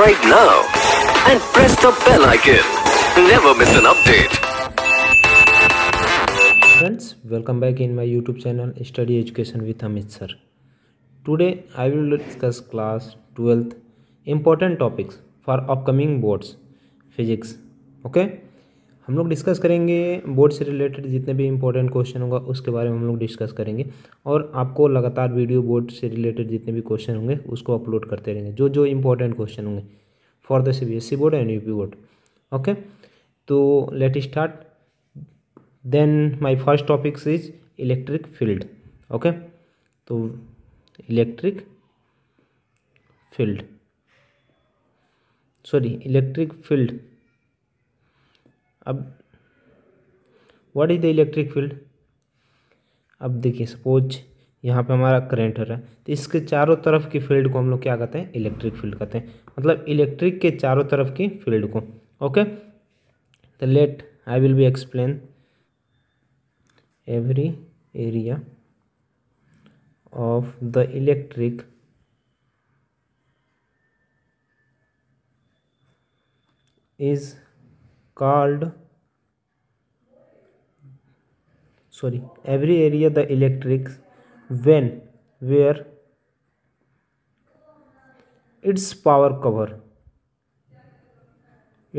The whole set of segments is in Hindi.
right now and press the bell icon. Never miss an update. Friends, welcome back in my YouTube channel Study Education with Amit Sir. Today I will discuss class 12th important topics for upcoming boards physics. Okay? हम लोग डिस्कस करेंगे बोर्ड से रिलेटेड जितने भी इंपॉर्टेंट क्वेश्चन होगा उसके बारे में हम लोग डिस्कस करेंगे और आपको लगातार वीडियो बोर्ड से रिलेटेड जितने भी क्वेश्चन होंगे उसको अपलोड करते रहेंगे जो जो इंपॉर्टेंट क्वेश्चन होंगे for the C board and U board okay तो let start then my first topics is electric field okay तो electric field sorry electric field अब what is the electric field अब देखिए सपोज यहाँ पे हमारा करंट हो रहा है तो इसके चारों तरफ की फील्ड को हम लोग क्या कहते हैं इलेक्ट्रिक फील्ड कहते हैं मतलब इलेक्ट्रिक के चारों तरफ की फील्ड को ओके तो let I will be explain every area of the electric is called sorry every area the electrics when where its power cover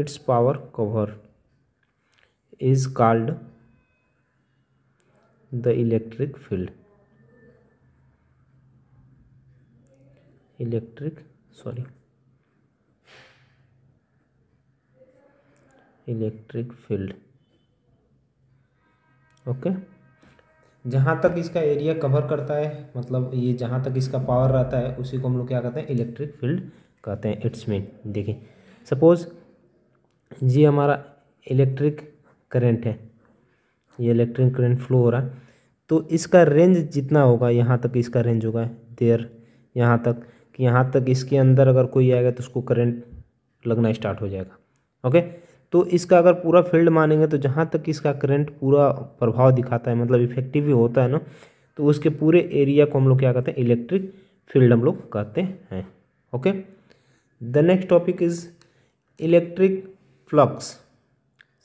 its power cover is called the electric field electric sorry electric field okay जहाँ तक इसका एरिया कवर करता है मतलब ये जहाँ तक इसका पावर रहता है उसी को हम लोग क्या कहते हैं इलेक्ट्रिक फील्ड कहते हैं इट्स मीन देखिए सपोज ये हमारा इलेक्ट्रिक करंट है ये इलेक्ट्रिक करंट फ्लो हो रहा है तो इसका रेंज जितना होगा यहाँ तक इसका रेंज होगा देर यहाँ तक कि यहाँ तक इसके अंदर अगर कोई आएगा तो उसको करेंट लगना स्टार्ट हो जाएगा ओके तो इसका अगर पूरा फील्ड मानेंगे तो जहाँ तक इसका करंट पूरा प्रभाव दिखाता है मतलब इफेक्टिव भी होता है ना तो उसके पूरे एरिया को हम लोग क्या कहते हैं इलेक्ट्रिक फील्ड हम लोग कहते हैं okay the next topic is electric flux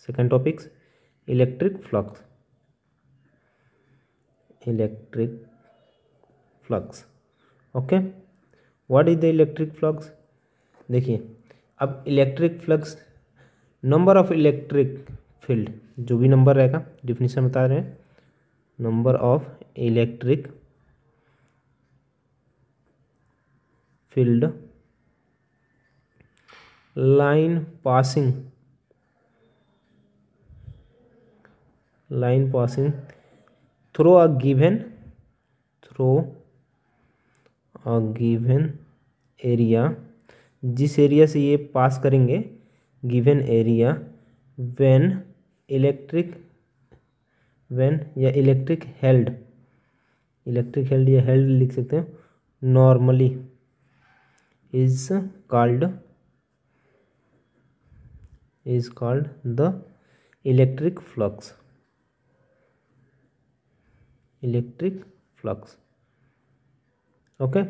second topics electric flux electric flux okay what is the electric flux देखिए अब electric flux number of electric field जो भी नंबर रहेगा डिफिनेशन बता रहे हैं number of electric field line passing line passing through a given through a given area जिस एरिया से ये पास करेंगे given area when electric when या इलेक्ट्रिक हेल्ड इलेक्ट्रिक हेल्ड या हेल्ड लिख सकते हैं normally is called is called the electric flux electric flux okay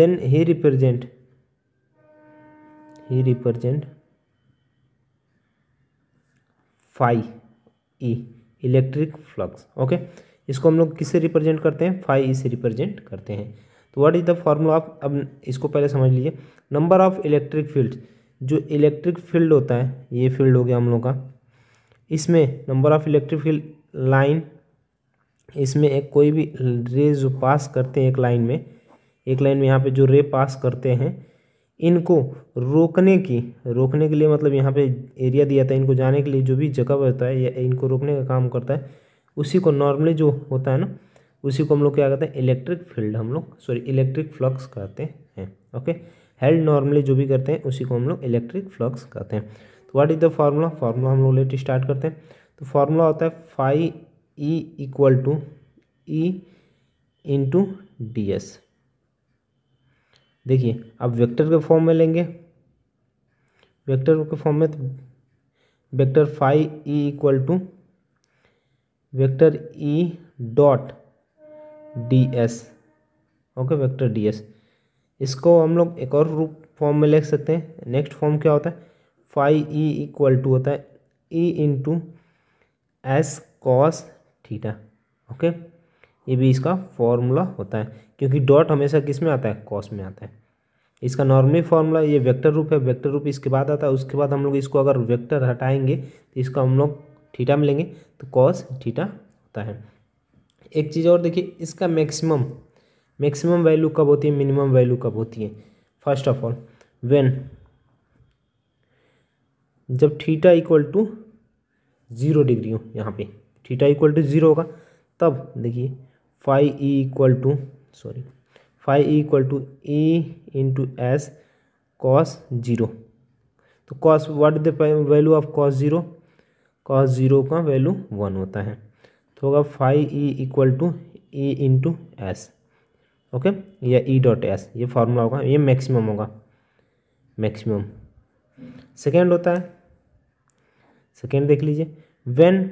then he represent he represent phi E electric flux okay इसको हम लोग किससे रिप्रेजेंट करते हैं फाई ई से रिप्रेजेंट करते हैं तो what is the formula of अब इसको पहले समझ लीजिए नंबर ऑफ इलेक्ट्रिक फील्ड जो इलेक्ट्रिक फील्ड होता है ये फील्ड हो गया हम लोग का इसमें number of electric field line इसमें एक कोई भी रे जो पास करते हैं एक लाइन में एक लाइन में यहाँ पे जो रे पास करते हैं इनको रोकने की रोकने के लिए मतलब यहाँ पे एरिया दिया था इनको जाने के लिए जो भी जगह होता है या इनको रोकने का काम करता है उसी को नॉर्मली जो होता है ना उसी को हम लोग क्या कहते हैं इलेक्ट्रिक फील्ड हम लोग सॉरी इलेक्ट्रिक फ्लक्स कहते हैं ओके हेल्ड नॉर्मली जो भी करते हैं उसी को हम लोग इलेक्ट्रिक फ्लक्स कहते हैं तो what is the formula formula हम लोग लेट स्टार्ट करते हैं तो फार्मूला होता है phi E equal to E into D S देखिए अब वेक्टर के फॉर्म में लेंगे वेक्टर के फॉर्म में तो vector phi E equal to vector E dot D S okay vector D S इसको हम लोग एक और रूप फॉर्म में लिख सकते हैं नेक्स्ट फॉर्म क्या होता है फाइव ई इक्वल टू होता है E into S cos theta okay ये भी इसका फॉर्मूला होता है क्योंकि डॉट हमेशा किस में आता है कॉस में आता है इसका नॉर्मली फॉर्मूला ये वेक्टर रूप है वेक्टर रूप इसके बाद आता है उसके बाद हम लोग इसको अगर वेक्टर हटाएंगे तो इसका हम लोग थीटा में लेंगे तो कॉस थीटा होता है एक चीज़ और देखिए इसका मैक्सिमम मैक्सिमम वैल्यू कब होती है मिनिमम वैल्यू कब होती है फर्स्ट ऑफ ऑल वेन जब theta equal to zero degree हो यहाँ पे थीटा इक्वल टू ज़ीरो होगा तब देखिए phi E equal to sorry phi E equal to E into S cos zero तो cos what the value of cos zero cos zero का वैल्यू वन होता है तो होगा phi E equal to E into S okay या ई डॉट एस ये फार्मूला होगा ये मैक्सिमम होगा मैक्सिमम सेकेंड होता है सेकेंड देख लीजिए when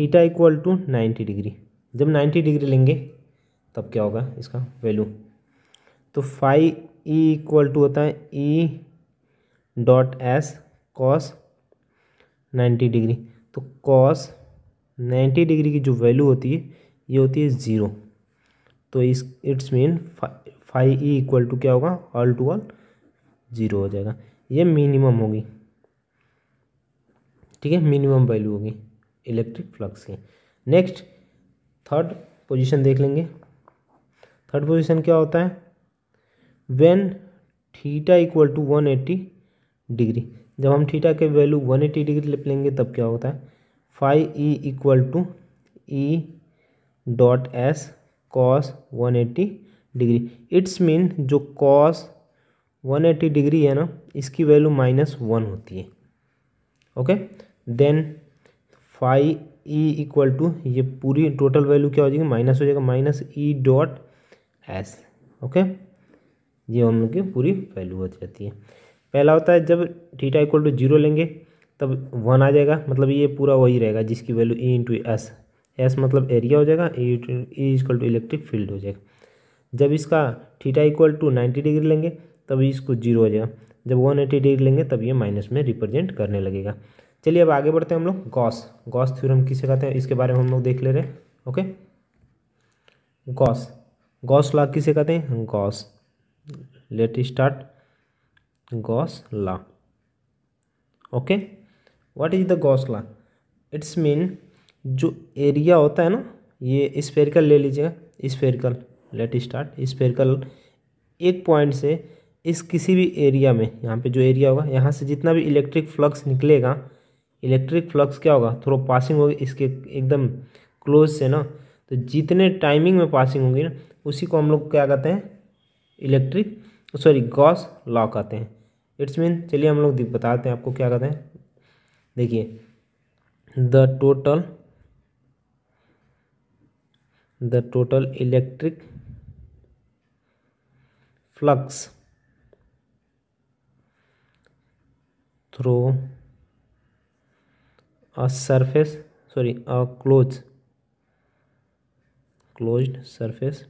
theta equal to ninety degree जब नाइन्टी डिग्री लेंगे तब क्या होगा इसका वैल्यू तो फाइव ई इक्वल टू होता है E dot S cos ninety degree तो कॉस नाइन्टी डिग्री की जो वैल्यू होती है ये होती है ज़ीरो तो इस it's mean phi E equal to क्या होगा ऑल टू ऑल ज़ीरो हो जाएगा ये मिनिमम होगी ठीक है मिनिमम वैल्यू होगी इलेक्ट्रिक फ्लक्स की नेक्स्ट थर्ड पोजीशन देख लेंगे थर्ड पोजीशन क्या होता है when theta equal to one eighty degree जब हम थीटा के वैल्यू वन एट्टी डिग्री लिख लेंगे तब क्या होता है phi E equal to E dot S cos one eighty degree it's mean जो कॉस वन डिग्री है ना इसकी वैल्यू माइनस वन होती है okay then phi E equal to ये पूरी टोटल वैल्यू क्या हो जाएगी माइनस हो जाएगा minus E dot S okay ये हम लोग की पूरी वैल्यू हो जाती है पहला होता है जब थीटा इक्वल टू जीरो लेंगे तब वन आ जाएगा मतलब ये पूरा वही रहेगा जिसकी value E into S S मतलब एरिया हो जाएगा E equal to electric field हो जाएगा जब इसका theta equal to ninety degree लेंगे तब e इसको जीरो हो जाएगा जब वन एटी डिग्री लेंगे तब ये माइनस में रिप्रेजेंट करने लगेगा चलिए अब आगे बढ़ते हैं हम लोग गॉस गॉस थ्योरम किसे कहते हैं इसके बारे में हम लोग देख ले रहे हैं ओके गॉस गॉस लॉ किसे कहते हैं Gauss let start Gauss law okay what is the Gauss law it's mean जो एरिया होता है ना ये स्पेरिकल ले लीजिएगा स्पेरिकल लेट स्टार्ट स्पेरिकल एक पॉइंट से इस किसी भी एरिया में यहाँ पे जो एरिया होगा यहाँ से जितना भी इलेक्ट्रिक फ्लक्स निकलेगा इलेक्ट्रिक फ्लक्स क्या होगा थोड़ा पासिंग होगी इसके एकदम क्लोज से ना तो जितने टाइमिंग में पासिंग होगी ना उसी को हम लोग क्या कहते हैं इलेक्ट्रिक सॉरी गॉस लॉ कहते हैं इट्स मीन चलिए हम लोग बताते हैं आपको क्या कहते हैं देखिए the total the total electric flux through a surface sorry a closed closed surface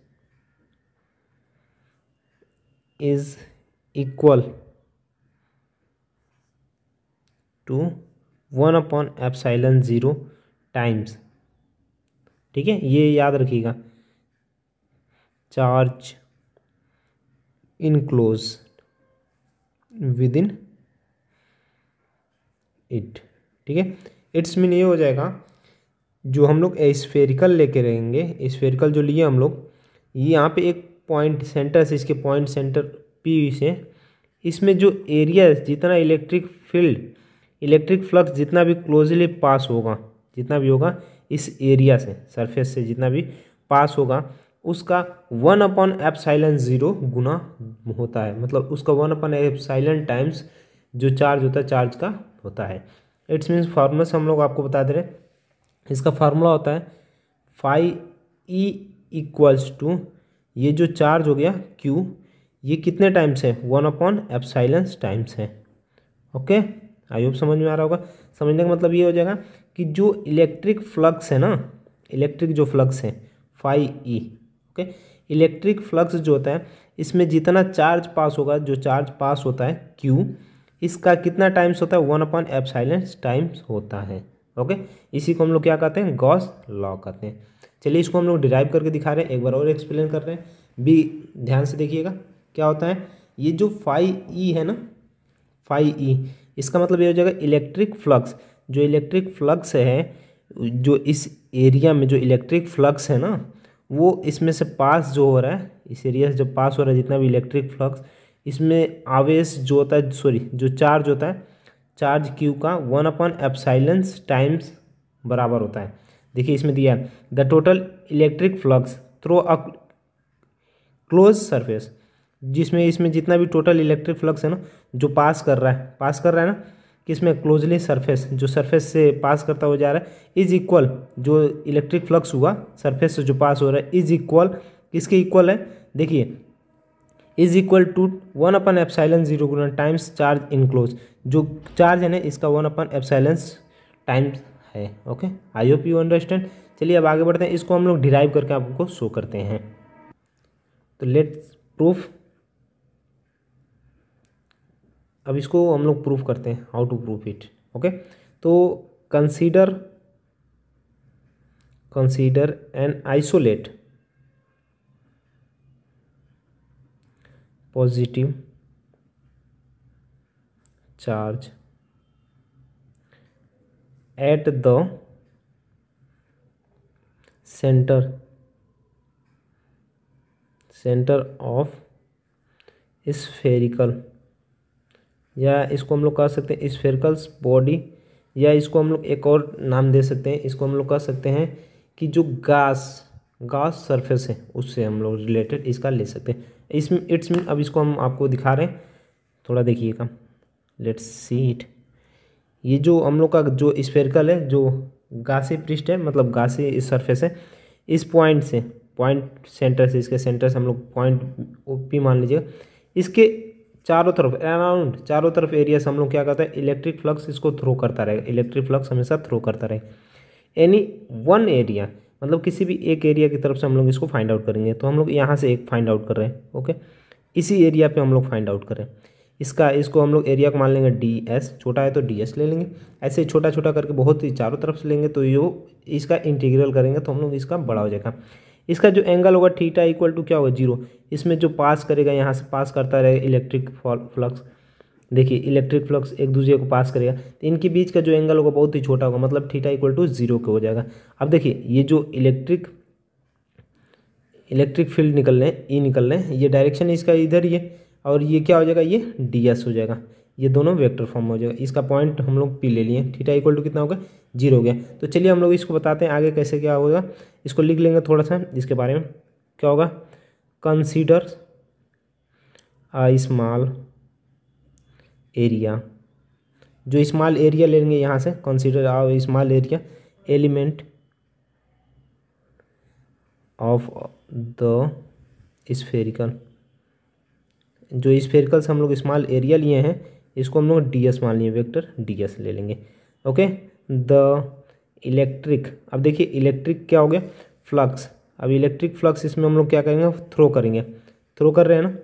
is equal to one upon epsilon zero times ठीक है ये याद रखिएगा charge enclose within it ठीक है इट्स मीन ये हो जाएगा जो हम लोग स्फेरिकल लेके रहेंगे स्फेरिकल जो लिए हम लोग ये यहाँ पे एक पॉइंट सेंटर से इसके पॉइंट सेंटर पी से इसमें जो एरिया जितना इलेक्ट्रिक फील्ड इलेक्ट्रिक फ्लक्स जितना भी क्लोजली पास होगा जितना भी होगा इस एरिया से सरफेस से जितना भी पास होगा उसका one upon epsilon zero गुना होता है मतलब उसका one upon epsilon times जो चार्ज होता है चार्ज का होता है इट्स मीन्स फार्मूला से हम लोग आपको बता दे रहे इसका फार्मूला होता है फाइव ई इक्वल्स टू ये जो चार्ज हो गया क्यू ये कितने टाइम्स है वन अपॉन एपसाइलेंस टाइम्स है ओके आई होप समझ में आ रहा होगा समझने का मतलब ये हो जाएगा कि जो इलेक्ट्रिक फ्लक्स है ना इलेक्ट्रिक जो फ्लक्स है phi E okay electric flux जो होता है इसमें जितना चार्ज पास होगा जो चार्ज पास होता है क्यू इसका कितना टाइम्स होता है one upon epsilon times होता है ओके इसी को हम लोग क्या कहते हैं गॉस लॉ कहते हैं चलिए इसको हम लोग डिराइव करके दिखा रहे हैं एक बार और एक्सप्लेन कर रहे हैं बी ध्यान से देखिएगा क्या होता है ये जो फाइव ई e है ना फाइव ई e, इसका मतलब ये हो जाएगा इलेक्ट्रिक फ्लक्स जो इलेक्ट्रिक फ्लक्स है जो इस एरिया में जो इलेक्ट्रिक फ्लक्स है ना वो इसमें से पास जो हो रहा है इस एरिया से जो पास हो रहा है जितना भी इलेक्ट्रिक फ्लक्स इसमें आवेश जो होता है सॉरी जो चार्ज होता है चार्ज क्यू का वन अपन एपसाइलेंस टाइम्स बराबर होता है देखिए इसमें दिया है the total electric flux through a close surface जिसमें इसमें जितना भी टोटल इलेक्ट्रिक फ्लक्स है ना जो पास कर रहा है पास कर रहा है ना कि इसमें क्लोजली सरफेस जो सरफेस से पास करता हुआ जा रहा है इज इक्वल जो इलेक्ट्रिक फ्लक्स हुआ सरफेस से जो पास हो रहा है इज इक्वल किसके इक्वल है देखिए is equal to one upon epsilon zero times charge enclose जो चार्ज है ना इसका वन अपन एफसाइलेंस टाइम्स है okay I hope you understand चलिए अब आगे बढ़ते हैं इसको हम लोग डिराइव करके आपको शो करते हैं तो लेट्स प्रूफ अब इसको हम लोग प्रूफ करते हैं how to proof it okay तो consider consider and isolate positive charge at the centre centre of spherical या इसको हम लोग कह सकते हैं स्फेरिकल बॉडी या इसको हम लोग एक और नाम दे सकते हैं इसको हम लोग कह सकते हैं कि जो गास गास सरफेस है उससे हम लोग रिलेटेड इसका ले सकते हैं इस इट्स मीन अब इसको हम आपको दिखा रहे हैं थोड़ा देखिएगा लेट्स सी इट ये जो हम लोग का जो स्पेरिकल है जो गासी पृष्ठ है मतलब इस सरफेस है इस पॉइंट से पॉइंट सेंटर से इसके सेंटर से हम लोग पॉइंट ओ पी मान लीजिएगा इसके चारों तरफ अराउंड चारों तरफ एरिया से हम लोग क्या करते हैं इलेक्ट्रिक फ्लक्स इसको थ्रो करता रहेगा इलेक्ट्रिक फ्लक्स हमेशा थ्रो करता रहेगा एनी वन एरिया मतलब किसी भी एक एरिया की तरफ से हम लोग इसको फाइंड आउट करेंगे तो हम लोग यहाँ से एक फाइंड आउट कर रहे हैं ओके इसी एरिया पे हम लोग फाइंड आउट करें इसका इसको हम लोग एरिया को मान लेंगे डी एस छोटा है तो डी एस ले लेंगे ऐसे छोटा छोटा करके बहुत ही चारों तरफ से लेंगे तो यो इसका इंटीग्रल करेंगे तो हम लोग इसका बड़ा हो जाएगा इसका जो एंगल होगा थीटा इक्वल टू क्या होगा जीरो इसमें जो पास करेगा यहाँ से पास करता रहेगा इलेक्ट्रिक फ्लक्स देखिए इलेक्ट्रिक फ्लक्स एक दूसरे को पास करेगा तो इनके बीच का जो एंगल होगा बहुत ही छोटा होगा मतलब थीटा इक्वल टू जीरो के हो जाएगा अब देखिए ये जो इलेक्ट्रिक इलेक्ट्रिक फील्ड निकल रहे हैं ई e निकल रहे हैं ये डायरेक्शन इसका इधर ये और ये क्या हो जाएगा ये डी हो जाएगा ये दोनों वेक्टर फॉर्म हो जाएगा इसका पॉइंट हम लोग पी ले लिए थीटा इक्वल टू कितना होगा जीरो हो गया तो चलिए हम लोग इसको बताते हैं आगे कैसे क्या होगा इसको लिख लेंगे थोड़ा सा इसके बारे में क्या होगा कंसीडर आ स्मॉल एरिया जो स्मॉल एरिया लेंगे यहाँ से consider a small area element of the spherical जो स्फेरिकल से हम लोग स्मॉल एरिया लिए हैं इसको हम लोग डी एस मान लिए वेक्टर डी एस ले लेंगे ओके द इलेक्ट्रिक अब देखिए इलेक्ट्रिक क्या हो गया फ्लक्स अब इलेक्ट्रिक फ्लक्स इसमें हम लोग क्या करेंगे थ्रो करेंगे थ्रो कर रहे हैं ना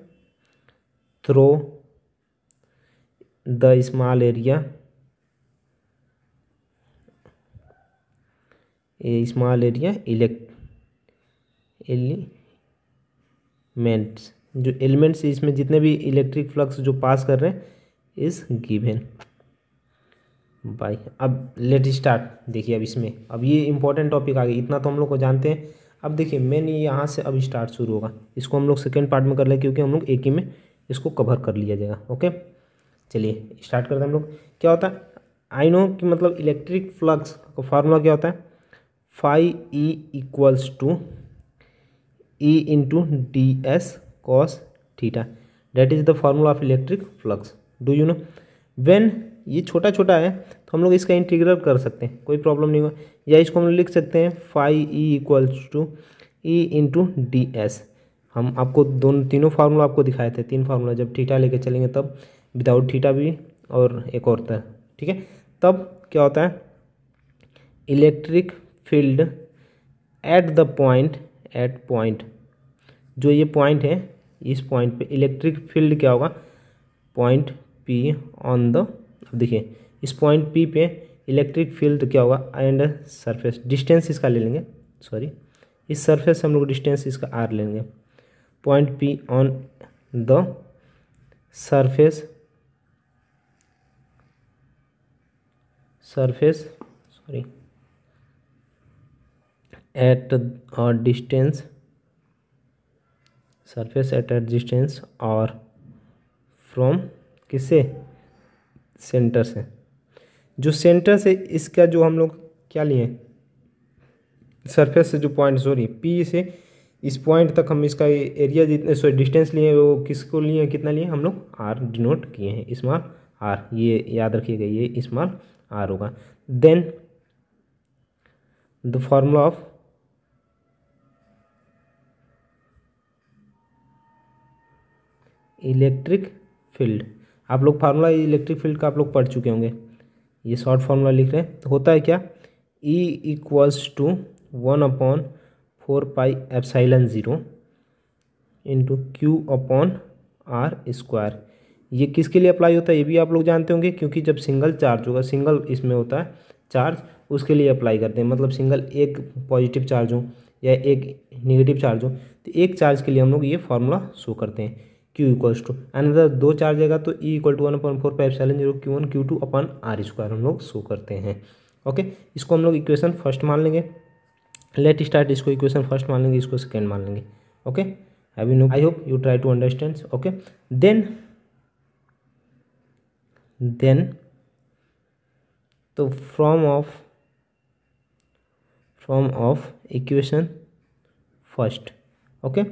through the small area a small area elect elements जो एलिमेंट्स इसमें जितने भी इलेक्ट्रिक फ्लक्स जो पास कर रहे हैं इस गिवेन बाय अब लेट स्टार्ट देखिए अब इसमें अब ये इंपॉर्टेंट टॉपिक आ गया इतना तो हम लोग को जानते हैं अब देखिए मेन यहाँ से अब स्टार्ट शुरू होगा इसको हम लोग सेकेंड पार्ट में कर लें क्योंकि हम लोग एक ही में इसको कवर कर लिया जाएगा ओके चलिए स्टार्ट करते हैं हम लोग क्या होता है आई नो कि मतलब इलेक्ट्रिक फ्लक्स का फार्मूला क्या होता है phi E equals to E into D S cos theta that is the formula of electric flux do you know when ये छोटा छोटा है तो हम लोग इसका इंटीग्रल कर सकते हैं कोई प्रॉब्लम नहीं होगा या इसको हम लिख सकते हैं phi E equals to E into D S हम आपको दोनों तीनों फार्मूला आपको दिखाए थे तीन फार्मूला जब थीटा लेके चलेंगे तब विदाउट थीटा भी और एक और तरह ठीक है तब क्या होता है electric field at the point at point जो ये पॉइंट है इस पॉइंट पे इलेक्ट्रिक फील्ड क्या होगा पॉइंट पी ऑन द अब देखिए इस पॉइंट पी पे इलेक्ट्रिक फील्ड क्या होगा एंड सरफेस डिस्टेंस इसका ले लेंगे सॉरी इस सरफेस हम लोग डिस्टेंस इसका आर लेंगे point P on the surface surface sorry at और distance surface at at distance और फ्रॉम किसे सेंटर से जो सेंटर से इसका जो हम लोग क्या लिए सरफेस से जो पॉइंट सॉरी पी से इस पॉइंट तक हम इसका एरिया जितने सॉरी डिस्टेंस लिए वो किसको लिए कितना लिए हम लोग आर डिनोट किए हैं इस्मार आर ये याद रखिएगा ये इस्मार आर होगा then the formula of electric field आप लोग फार्मूला इलेक्ट्रिक फील्ड का आप लोग पढ़ चुके होंगे ये शॉर्ट फार्मूला लिख रहे हैं तो होता है क्या E equals to one upon four pi epsilon zero into Q upon R square ये किसके लिए अप्लाई होता है ये भी आप लोग जानते होंगे क्योंकि जब सिंगल चार्ज होगा सिंगल इसमें होता है चार्ज उसके लिए अप्लाई करते हैं मतलब सिंगल एक पॉजिटिव चार्ज हो या एक नेगेटिव चार्ज हो तो एक चार्ज के लिए हम लोग ये फार्मूला शो करते हैं क्यू इक्वल्स टू अगर दो चार्ज आएगा तो E equal to one upon four five seven zero Q one Q two upon R square हम लोग शो करते हैं ओके इसको हम लोग इक्वेशन फर्स्ट मान लेंगे लेट स्टार्ट इसको इक्वेशन फर्स्ट मान लेंगे इसको सेकेंड मान लेंगे okay I we know I hope you try to understand okay then then तो from of from of equation first okay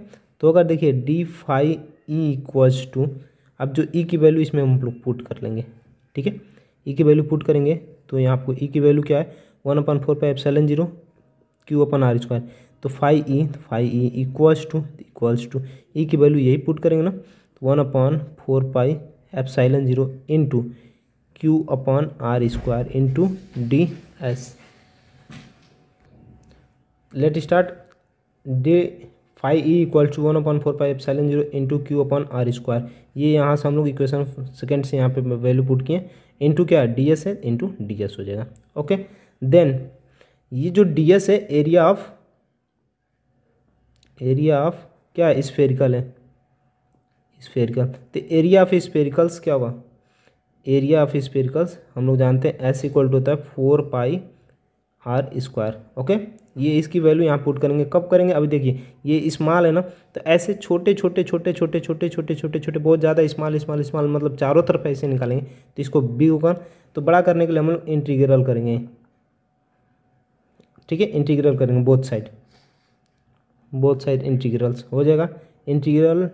तो अगर देखिए D phi E equals to अब जो ई e की वैल्यू इसमें हम लोग पुट कर लेंगे ठीक है ई e की वैल्यू पुट करेंगे तो यहाँ आपको ई e की वैल्यू क्या है one upon four pi seven zero Q upon R square तो फाइव ई e, तो phi E equals to equals to E की वैल्यू यही पुट करेंगे ना तो one upon four pi epsilon zero into Q upon R square into D S let start D phi E equal to one upon four F epsilon zero into Q upon R square ये यहाँ से हम लोग इक्वेशन सेकेंड से यहाँ पे वैल्यू पुट किए इंटू क्या डी एस है इंटू डी एस हो जाएगा ओके देन ये जो डी एस है एरिया ऑफ एरिया ऑफ क्या स्फेरिकल है स्पेरिकल तो एरिया ऑफ स्पेरिकल्स क्या हुआ एरिया ऑफ स्पेरिकल्स हम लोग जानते हैं एस इक्वल टू होता है four pi R square okay ये इसकी वैल्यू यहाँ पुट करेंगे कब करेंगे अभी देखिए ये स्मॉल है ना तो ऐसे छोटे छोटे छोटे छोटे छोटे छोटे छोटे छोटे बहुत ज़्यादा स्मॉल स्मॉल स्मॉल मतलब चारों तरफ ऐसे निकालेंगे तो इसको बी होगा तो बड़ा करने के लिए हम लोग इंटीग्रल करेंगे ठीक है इंटीग्रल करेंगे both side both side integrals हो जाएगा integral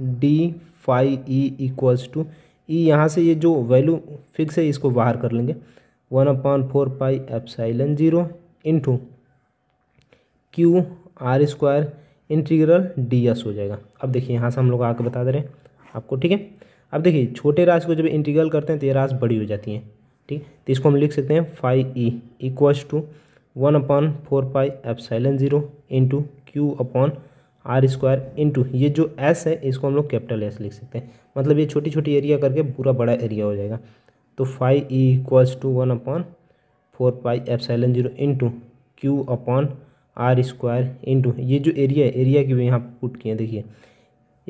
D phi E equals to E यहाँ से ये जो वैल्यू फिक्स है इसको बाहर कर लेंगे one upon four pi epsilon zero into Q R square integral D S हो जाएगा अब देखिए यहाँ से हम लोग आके बता दे रहे हैं आपको ठीक है अब देखिए छोटे राशि को जब इंटीग्रल करते हैं तो ये राशि बड़ी हो जाती है ठीक तो इसको हम लिख सकते हैं phi E equals to one upon four pi epsilon zero into Q upon R square into ये जो एस है इसको हम लोग कैपिटल एस लिख सकते हैं मतलब ये छोटी छोटी एरिया करके पूरा बड़ा एरिया हो जाएगा तो phi E e equals to one upon four pi epsilon zero into Q upon R square into ये जो एरिया है एरिया की भी यहाँ पुट किए देखिए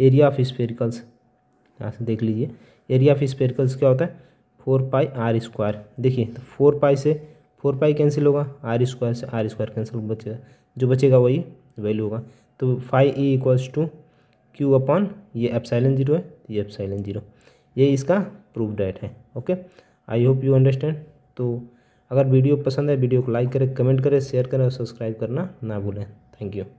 एरिया ऑफ स्पेरिकल्स यहाँ से देख लीजिए एरिया ऑफ स्पेरिकल्स क्या होता है फोर पाई आर स्क्वायर देखिए तो फोर पाई से फोर पाई कैंसिल होगा आर स्क्वायर से आर स्क्वायर कैंसिल बचेगा जो बचेगा वही वैल्यू होगा तो phi E equals to Q upon ये एप्साइलन जीरो है तो ये एपसाइलन जीरो ये इसका प्रूफ डेट है okay I hope you understand तो अगर वीडियो पसंद है वीडियो को लाइक करें कमेंट करें शेयर करें और सब्सक्राइब करना ना भूलें थैंक यू